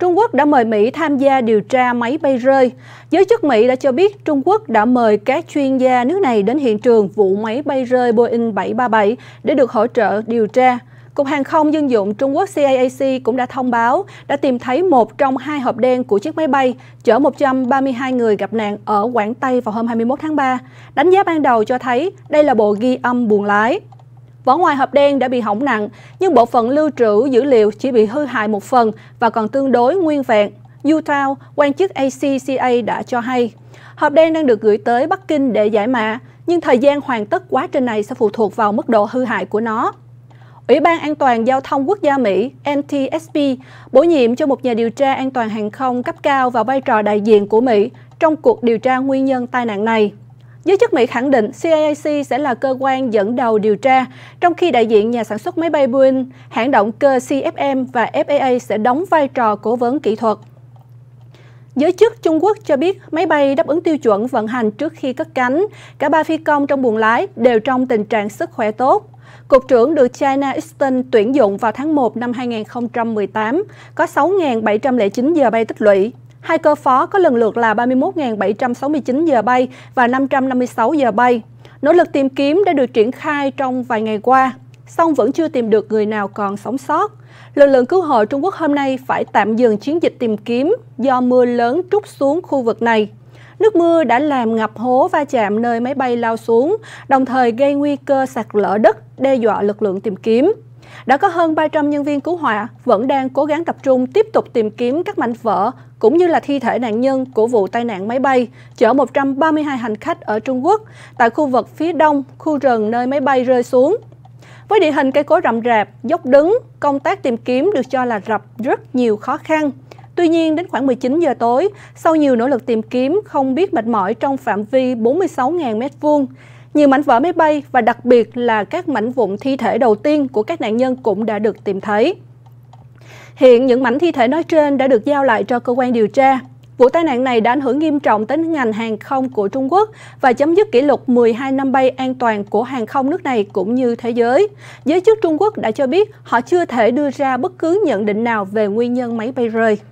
Trung Quốc đã mời Mỹ tham gia điều tra máy bay rơi. Giới chức Mỹ đã cho biết Trung Quốc đã mời các chuyên gia nước này đến hiện trường vụ máy bay rơi Boeing 737 để được hỗ trợ điều tra. Cục Hàng không Dân dụng Trung Quốc CAAC cũng đã thông báo đã tìm thấy một trong hai hộp đen của chiếc máy bay chở 132 người gặp nạn ở Quảng Tây vào hôm 21 tháng 3. Đánh giá ban đầu cho thấy đây là bộ ghi âm buồng lái. Vỏ ngoài hộp đen đã bị hỏng nặng, nhưng bộ phận lưu trữ dữ liệu chỉ bị hư hại một phần và còn tương đối nguyên vẹn. Utah, quan chức ACCA đã cho hay. Hộp đen đang được gửi tới Bắc Kinh để giải mã, nhưng thời gian hoàn tất quá trình này sẽ phụ thuộc vào mức độ hư hại của nó. Ủy ban An toàn Giao thông Quốc gia Mỹ NTSB bổ nhiệm cho một nhà điều tra an toàn hàng không cấp cao vào vai trò đại diện của Mỹ trong cuộc điều tra nguyên nhân tai nạn này. Giới chức Mỹ khẳng định CAAC sẽ là cơ quan dẫn đầu điều tra, trong khi đại diện nhà sản xuất máy bay Boeing, hãng động cơ CFM và FAA sẽ đóng vai trò cố vấn kỹ thuật. Giới chức Trung Quốc cho biết máy bay đáp ứng tiêu chuẩn vận hành trước khi cất cánh. Cả ba phi công trong buồng lái đều trong tình trạng sức khỏe tốt. Cục trưởng được China Eastern tuyển dụng vào tháng 1 năm 2018, có 6.709 giờ bay tích lũy. Hai cơ phó có lần lượt là 31.769 giờ bay và 556 giờ bay. Nỗ lực tìm kiếm đã được triển khai trong vài ngày qua, song vẫn chưa tìm được người nào còn sống sót. Lực lượng cứu hộ Trung Quốc hôm nay phải tạm dừng chiến dịch tìm kiếm do mưa lớn trút xuống khu vực này. Nước mưa đã làm ngập hố va chạm nơi máy bay lao xuống, đồng thời gây nguy cơ sạt lở đất, đe dọa lực lượng tìm kiếm. Đã có hơn 300 nhân viên cứu hỏa vẫn đang cố gắng tập trung tiếp tục tìm kiếm các mảnh vỡ cũng như là thi thể nạn nhân của vụ tai nạn máy bay chở 132 hành khách ở Trung Quốc tại khu vực phía đông, khu rừng nơi máy bay rơi xuống. Với địa hình cây cối rậm rạp, dốc đứng, công tác tìm kiếm được cho là gặp rất nhiều khó khăn. Tuy nhiên, đến khoảng 19 giờ tối, sau nhiều nỗ lực tìm kiếm không biết mệt mỏi trong phạm vi 46.000 m2, nhiều mảnh vỡ máy bay và đặc biệt là các mảnh vụn thi thể đầu tiên của các nạn nhân cũng đã được tìm thấy. Hiện những mảnh thi thể nói trên đã được giao lại cho cơ quan điều tra. Vụ tai nạn này đã ảnh hưởng nghiêm trọng tới ngành hàng không của Trung Quốc và chấm dứt kỷ lục 12 năm bay an toàn của hàng không nước này cũng như thế giới. Giới chức Trung Quốc đã cho biết họ chưa thể đưa ra bất cứ nhận định nào về nguyên nhân máy bay rơi.